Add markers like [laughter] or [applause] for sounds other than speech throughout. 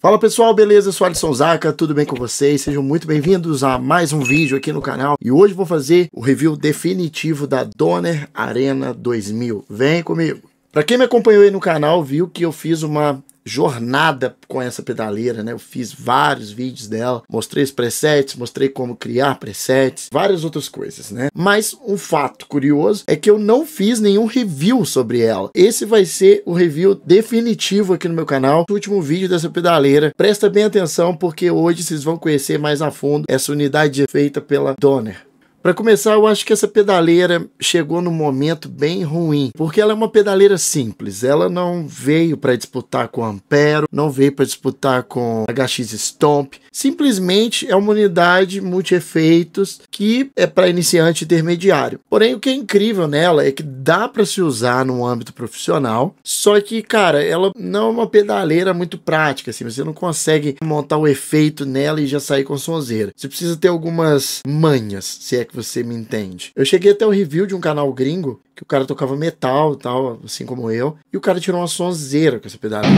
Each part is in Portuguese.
Fala pessoal, beleza? Eu sou Alisson Zaca, tudo bem com vocês? Sejam muito bem-vindos a mais um vídeo aqui no canal e hoje vou fazer o review definitivo da Donner Arena 2000. Vem comigo! Para quem me acompanhou aí no canal, viu que eu fiz uma jornada com essa pedaleira, né? Eu fiz vários vídeos dela, mostrei os presets, mostrei como criar presets, várias outras coisas, né? Mas um fato curioso é que eu não fiz nenhum review sobre ela. Esse vai ser o review definitivo aqui no meu canal, o último vídeo dessa pedaleira. Presta bem atenção porque hoje vocês vão conhecer mais a fundo essa unidade feita pela Donner. Para começar, eu acho que essa pedaleira chegou num momento bem ruim, porque ela é uma pedaleira simples. Ela não veio para disputar com Ampero, não veio para disputar com HX Stomp. Simplesmente é uma unidade multi-efeitos que é para iniciante intermediário. Porém, o que é incrível nela é que dá para se usar no âmbito profissional, só que, cara, ela não é uma pedaleira muito prática, assim, você não consegue montar o efeito nela e já sair com sonzeira. Você precisa ter algumas manhas, se é que você me entende. Eu cheguei até o review de um canal gringo que o cara tocava metal e tal, assim como eu, e o cara tirou uma sonzeira com essa pedalada.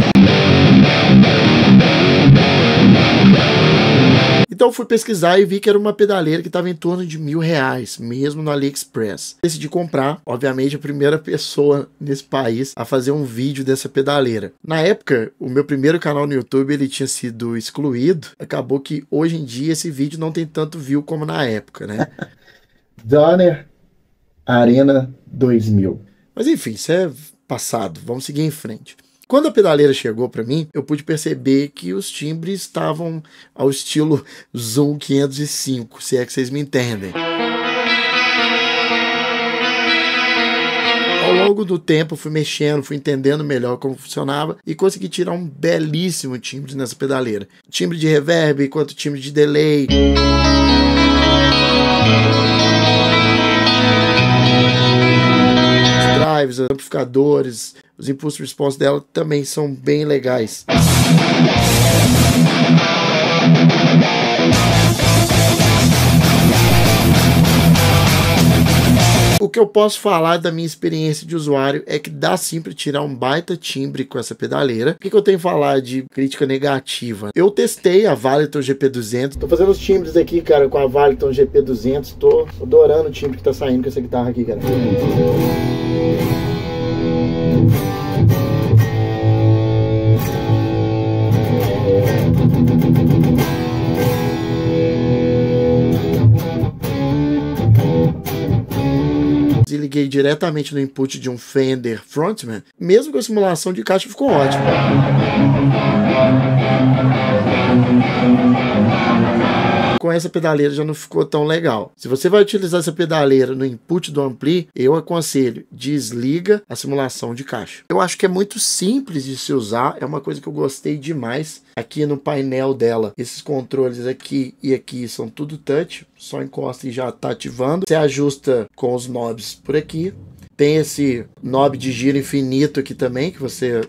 Então fui pesquisar e vi que era uma pedaleira que estava em torno de mil reais, mesmo no AliExpress. Decidi comprar, obviamente, a primeira pessoa nesse país a fazer um vídeo dessa pedaleira. Na época, o meu primeiro canal no YouTube ele tinha sido excluído. Acabou que hoje em dia esse vídeo não tem tanto view como na época, né? [laughs] Donner Arena 2000. Mas enfim, isso é passado. Vamos seguir em frente. Quando a pedaleira chegou para mim, eu pude perceber que os timbres estavam ao estilo Zoom 505, se é que vocês me entendem. Ao longo do tempo, fui mexendo, fui entendendo melhor como funcionava e consegui tirar um belíssimo timbre nessa pedaleira. Timbre de reverb, quanto timbre de delay. drives, amplificadores, os impulsos response dela também são bem legais. O que eu posso falar da minha experiência de usuário é que dá sim para tirar um baita timbre com essa pedaleira. O que, que eu tenho que falar de crítica negativa? Eu testei a Valiton GP200. Tô fazendo os timbres aqui, cara, com a Valiton GP200. Tô adorando o timbre que tá saindo com essa guitarra aqui, cara e liguei diretamente no input de um Fender Frontman, mesmo com a simulação de caixa ficou ótimo com essa pedaleira já não ficou tão legal. Se você vai utilizar essa pedaleira no input do ampli, eu aconselho, desliga a simulação de caixa. Eu acho que é muito simples de se usar, é uma coisa que eu gostei demais aqui no painel dela. Esses controles aqui e aqui são tudo touch, só encosta e já está ativando. Você ajusta com os knobs por aqui. Tem esse knob de giro infinito aqui também, que você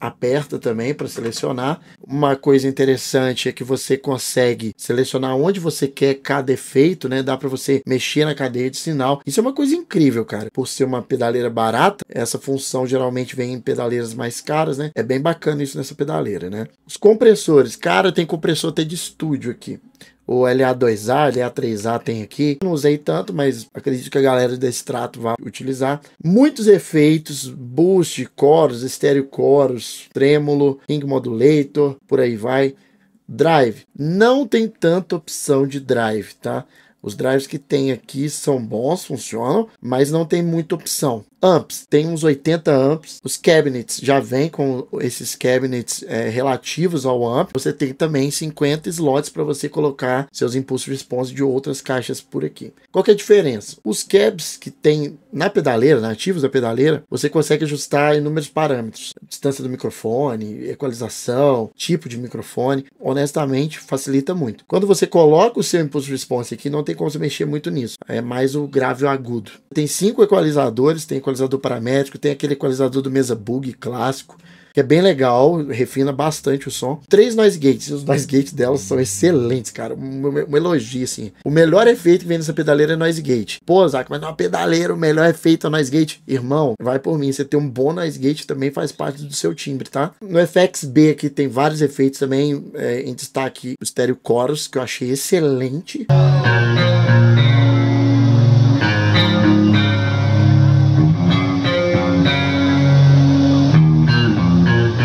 aperta também para selecionar. Uma coisa interessante é que você consegue selecionar onde você quer cada efeito, né? Dá para você mexer na cadeia de sinal. Isso é uma coisa incrível, cara. Por ser uma pedaleira barata, essa função geralmente vem em pedaleiras mais caras, né? É bem bacana isso nessa pedaleira, né? Os compressores, cara, tem compressor até de estúdio aqui o LA2A, LA3A tem aqui. Não usei tanto, mas acredito que a galera desse trato vai utilizar. Muitos efeitos, boost, coros, estéreo coros, trêmulo, ring modulator, por aí vai. Drive. Não tem tanta opção de drive, tá? Os drives que tem aqui são bons, funcionam, mas não tem muita opção amps, tem uns 80 amps. Os cabinets já vêm com esses cabinets é, relativos ao amp. Você tem também 50 slots para você colocar seus impulso response de outras caixas por aqui. Qual que é a diferença? Os cabs que tem na pedaleira, nativos da pedaleira, você consegue ajustar inúmeros parâmetros. Distância do microfone, equalização, tipo de microfone. Honestamente, facilita muito. Quando você coloca o seu impulso response aqui, não tem como você mexer muito nisso. É mais o grave e o agudo. Tem cinco equalizadores, tem equalizador paramétrico, tem aquele equalizador do mesa bug clássico, que é bem legal, refina bastante o som. Três noise gates, os noise gates delas são excelentes, cara, um, um elogio, assim. O melhor efeito que vem nessa pedaleira é noise gate. Pô, Zac, mas numa pedaleira o melhor efeito é noise gate. Irmão, vai por mim, você ter um bom noise gate também faz parte do seu timbre, tá? No FXB aqui tem vários efeitos também, é, em destaque o estéreo chorus, que eu achei excelente. Música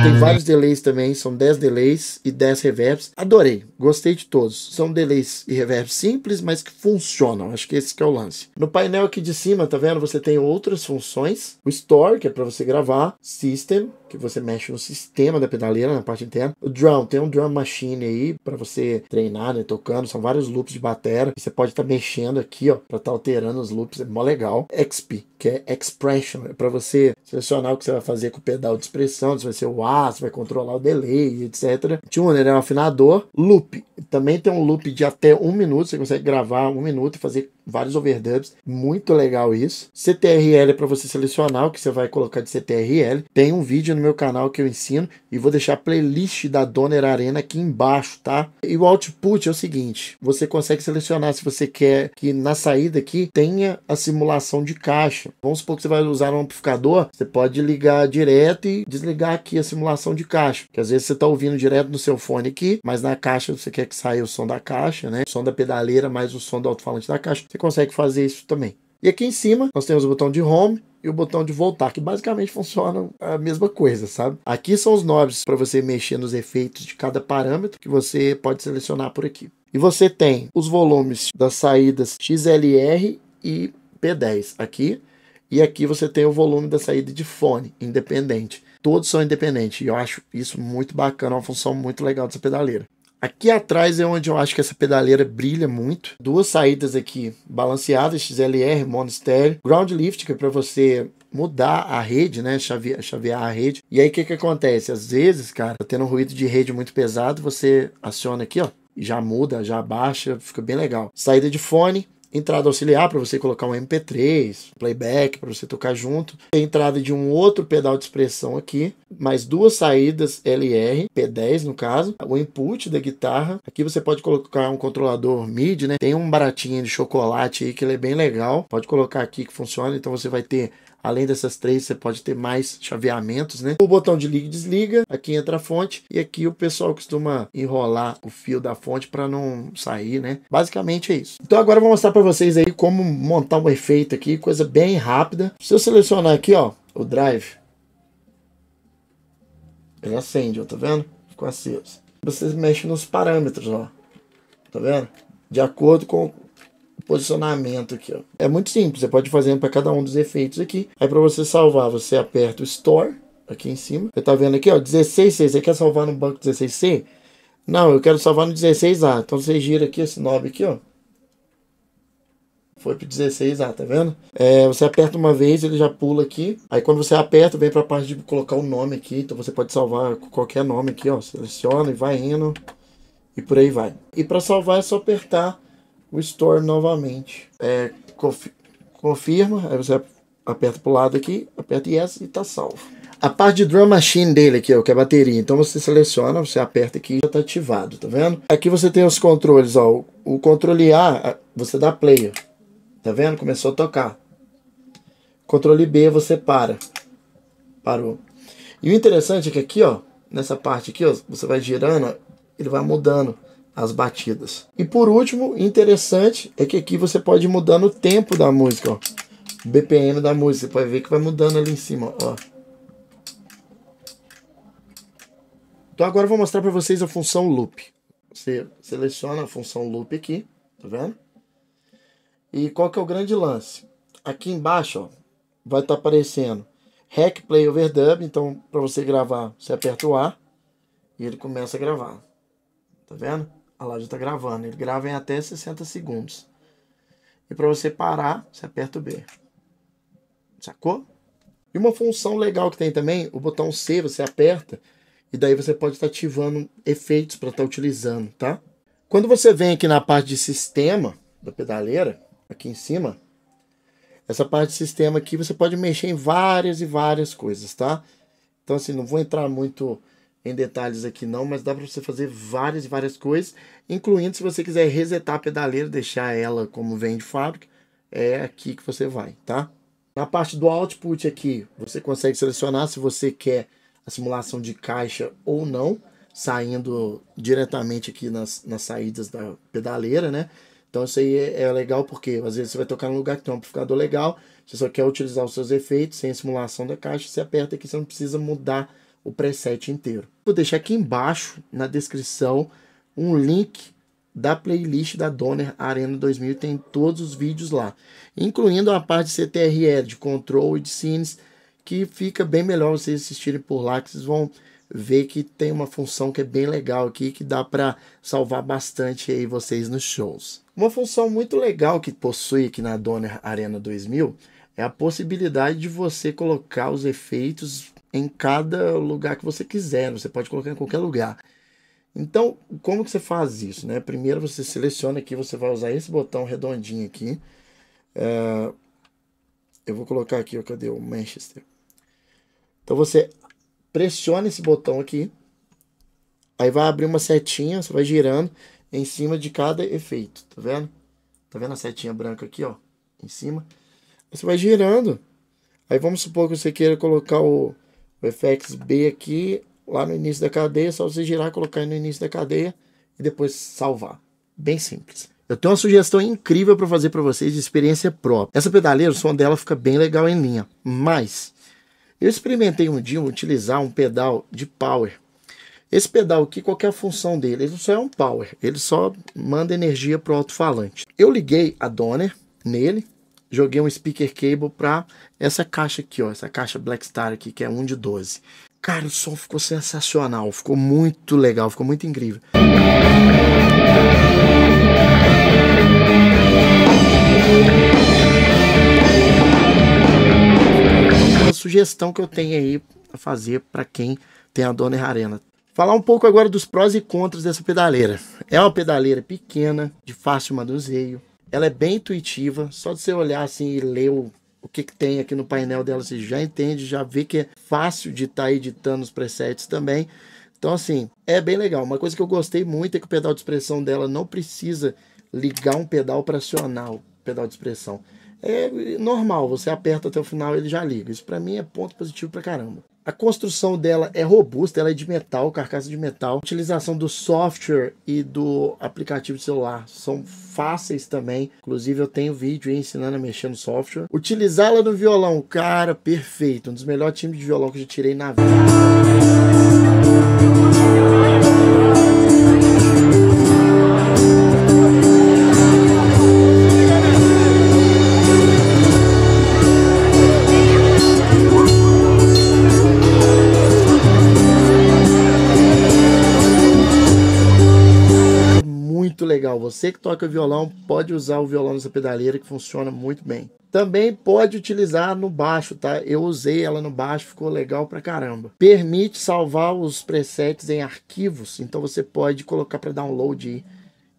tem ah. vários delays também, são 10 delays e 10 reverbs. Adorei, gostei de todos. São delays e reverbs simples, mas que funcionam. Acho que esse que é o lance. No painel aqui de cima, tá vendo? Você tem outras funções. O Store, que é para você gravar. System, que você mexe no sistema da pedaleira, na parte interna. O drum, tem um drum machine aí para você treinar, né, tocando, são vários loops de bateria. Você pode estar tá mexendo aqui, ó, para estar tá alterando os loops, é mó legal. XP, que é Expression, é para você selecionar o que você vai fazer com o pedal de expressão, se vai ser o A, se vai controlar o delay, etc. Tuner é um afinador. Loop, também tem um loop de até um minuto, você consegue gravar um minuto e fazer vários overdubs, muito legal isso. CTRL é para você selecionar o que você vai colocar de CTRL. Tem um vídeo no meu canal que eu ensino e vou deixar a playlist da Donner Arena aqui embaixo, tá? E o output é o seguinte, você consegue selecionar se você quer que na saída aqui tenha a simulação de caixa. Vamos supor que você vai usar um amplificador, você pode ligar direto e desligar aqui a simulação de caixa, que às vezes você está ouvindo direto no seu fone aqui, mas na caixa você quer que saia o som da caixa, né? O som da pedaleira mais o som do alto-falante da caixa você consegue fazer isso também. E aqui em cima nós temos o botão de Home e o botão de voltar, que basicamente funcionam a mesma coisa, sabe? Aqui são os knobs para você mexer nos efeitos de cada parâmetro que você pode selecionar por aqui. E você tem os volumes das saídas XLR e P10 aqui, e aqui você tem o volume da saída de fone independente. Todos são independentes e eu acho isso muito bacana, uma função muito legal dessa pedaleira. Aqui atrás é onde eu acho que essa pedaleira brilha muito. Duas saídas aqui balanceadas, XLR, estéreo, Ground Lift, que é para você mudar a rede, né? Chavear, chavear a rede. E aí o que, que acontece? Às vezes, cara, tá tendo um ruído de rede muito pesado, você aciona aqui, ó. Já muda, já abaixa, fica bem legal. Saída de fone, entrada auxiliar para você colocar um MP3, playback para você tocar junto, tem entrada de um outro pedal de expressão aqui, mais duas saídas LR, P10 no caso, o input da guitarra. Aqui você pode colocar um controlador MIDI, né? Tem um baratinho de chocolate aí que ele é bem legal. Pode colocar aqui que funciona, então você vai ter Além dessas três, você pode ter mais chaveamentos, né? O botão de liga e desliga, aqui entra a fonte e aqui o pessoal costuma enrolar o fio da fonte para não sair, né? Basicamente é isso. Então agora eu vou mostrar para vocês aí como montar um efeito aqui, coisa bem rápida. Se eu selecionar aqui, ó, o drive, ele acende, ó, tá vendo? Ficou aceso. Vocês mexem nos parâmetros, ó. Tá vendo? De acordo com posicionamento aqui, ó. É muito simples, você pode fazer para cada um dos efeitos aqui. Aí para você salvar, você aperta o Store aqui em cima. Você tá vendo aqui, ó, 16C. Você quer salvar no banco 16C? Não, eu quero salvar no 16A. Então você gira aqui esse knob aqui, ó. Foi pro 16A, tá vendo? É, você aperta uma vez, ele já pula aqui. Aí quando você aperta, vem pra parte de colocar o nome aqui. Então você pode salvar qualquer nome aqui, ó. Seleciona e vai indo. E por aí vai. E para salvar é só apertar o store novamente. É, conf confirma, aí você aperta pro lado aqui, aperta Yes e tá salvo. A parte de Drum Machine dele aqui, ó, que é a bateria. Então você seleciona, você aperta aqui e já tá ativado, tá vendo? Aqui você tem os controles, ó. O controle A, você dá play, ó. Tá vendo? Começou a tocar. Controle B, você para. Parou. E o interessante é que aqui, ó, nessa parte aqui, ó, você vai girando, ó, ele vai mudando as batidas. E por último, interessante é que aqui você pode ir mudando o tempo da música, ó. O BPM da música, você pode ver que vai mudando ali em cima, ó. Então agora eu vou mostrar para vocês a função loop. Você seleciona a função loop aqui, tá vendo? E qual que é o grande lance? Aqui embaixo, ó, vai estar tá aparecendo Hack Play Overdub, então para você gravar, você aperta o A e ele começa a gravar. Tá vendo? a lá, já está gravando. Ele grava em até 60 segundos. E para você parar, você aperta o B. Sacou? E uma função legal que tem também, o botão C, você aperta, e daí você pode estar tá ativando efeitos para estar tá utilizando, tá? Quando você vem aqui na parte de sistema da pedaleira, aqui em cima, essa parte de sistema aqui você pode mexer em várias e várias coisas, tá? Então assim, não vou entrar muito em detalhes aqui não, mas dá para você fazer várias e várias coisas, incluindo se você quiser resetar a pedaleira, deixar ela como vem de fábrica, é aqui que você vai, tá? Na parte do output aqui, você consegue selecionar se você quer a simulação de caixa ou não, saindo diretamente aqui nas, nas saídas da pedaleira, né? Então isso aí é, é legal porque às vezes você vai tocar num lugar que tem um amplificador legal, você só quer utilizar os seus efeitos sem a simulação da caixa, você aperta aqui, você não precisa mudar o preset inteiro. Vou deixar aqui embaixo na descrição um link da playlist da Donner Arena 2000, tem todos os vídeos lá, incluindo a parte de CTRL, de control e de scenes, que fica bem melhor vocês assistirem por lá, que vocês vão ver que tem uma função que é bem legal aqui, que dá para salvar bastante aí vocês nos shows. Uma função muito legal que possui aqui na Donner Arena 2000 é a possibilidade de você colocar os efeitos em cada lugar que você quiser, você pode colocar em qualquer lugar. Então, como que você faz isso? Né? Primeiro você seleciona aqui, você vai usar esse botão redondinho aqui. É, eu vou colocar aqui, ó, cadê o Manchester? Então você pressiona esse botão aqui, aí vai abrir uma setinha, você vai girando em cima de cada efeito, tá vendo? Tá vendo a setinha branca aqui, ó, em cima? você vai girando. Aí vamos supor que você queira colocar o o FX B aqui, lá no início da cadeia, só você girar, colocar no início da cadeia e depois salvar. Bem simples. Eu tenho uma sugestão incrível para fazer para vocês de experiência própria. Essa pedaleira, o som dela fica bem legal em linha, mas eu experimentei um dia utilizar um pedal de power. Esse pedal aqui, qual é a função dele? Ele só é um power, ele só manda energia para o alto-falante. Eu liguei a Donner nele, joguei um speaker cable para essa caixa aqui, ó, essa caixa Blackstar aqui, que é 1 de 12. Cara, o som ficou sensacional, ficou muito legal, ficou muito incrível. Uma sugestão que eu tenho aí a fazer para quem tem a Dona Arena. Falar um pouco agora dos prós e contras dessa pedaleira. É uma pedaleira pequena, de fácil manuseio, ela é bem intuitiva, só de você olhar assim e ler o, o que, que tem aqui no painel dela, você já entende, já vê que é fácil de estar tá editando os presets também. Então, assim, é bem legal. Uma coisa que eu gostei muito é que o pedal de expressão dela não precisa ligar um pedal para acionar o pedal de expressão. É normal, você aperta até o final ele já liga. Isso para mim é ponto positivo pra caramba. A construção dela é robusta, ela é de metal, carcaça de metal. A utilização do software e do aplicativo de celular são fáceis também. Inclusive, eu tenho vídeo ensinando a mexer no software. Utilizá-la no violão, cara, perfeito. Um dos melhores times de violão que eu já tirei na vida. Você que toca violão pode usar o violão nessa pedaleira que funciona muito bem. Também pode utilizar no baixo, tá? Eu usei ela no baixo, ficou legal pra caramba. Permite salvar os presets em arquivos, então você pode colocar para download aí.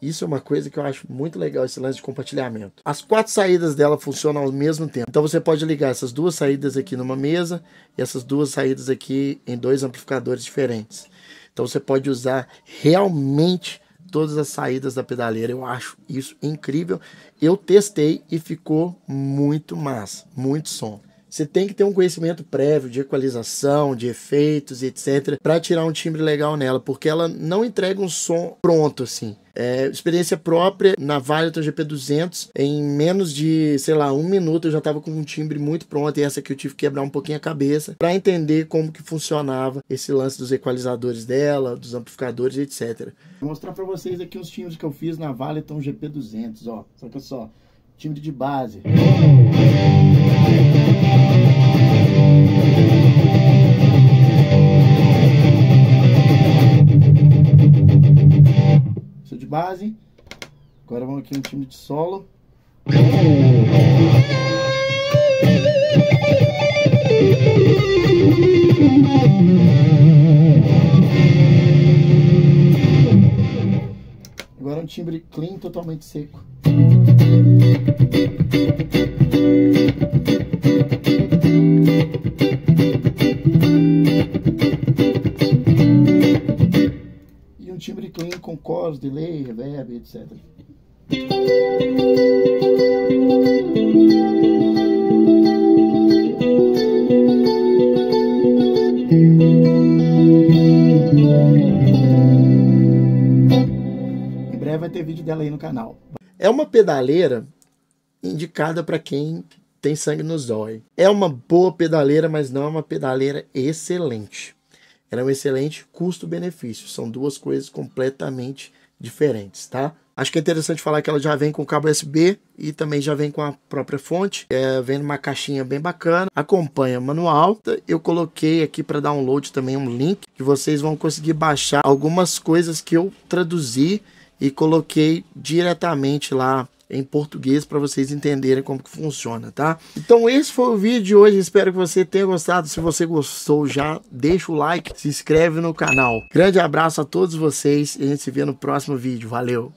Isso é uma coisa que eu acho muito legal, esse lance de compartilhamento. As quatro saídas dela funcionam ao mesmo tempo. Então você pode ligar essas duas saídas aqui numa mesa e essas duas saídas aqui em dois amplificadores diferentes. Então você pode usar realmente todas as saídas da pedaleira. Eu acho isso incrível. Eu testei e ficou muito massa, muito som. Você tem que ter um conhecimento prévio de equalização, de efeitos, etc, para tirar um timbre legal nela, porque ela não entrega um som pronto assim. É, experiência própria na Violet GP 200, em menos de, sei lá, um minuto eu já tava com um timbre muito pronto e essa aqui eu tive que quebrar um pouquinho a cabeça para entender como que funcionava esse lance dos equalizadores dela, dos amplificadores, etc. Vou mostrar para vocês aqui os timbres que eu fiz na Violet GP 200, ó. Só que só, timbre de base. de base. Agora vamos aqui no time de solo. Agora um timbre clean, totalmente seco. ter vídeo dela aí no canal. É uma pedaleira indicada para quem tem sangue nos dói. É uma boa pedaleira, mas não é uma pedaleira excelente. Ela é um excelente custo-benefício. São duas coisas completamente diferentes, tá? Acho que é interessante falar que ela já vem com cabo USB e também já vem com a própria fonte. É, vem numa caixinha bem bacana, acompanha manual. Eu coloquei aqui para download também um link que vocês vão conseguir baixar algumas coisas que eu traduzi e coloquei diretamente lá em português para vocês entenderem como que funciona, tá? Então esse foi o vídeo de hoje, espero que você tenha gostado. Se você gostou, já deixa o like, se inscreve no canal. Grande abraço a todos vocês e a gente se vê no próximo vídeo. Valeu!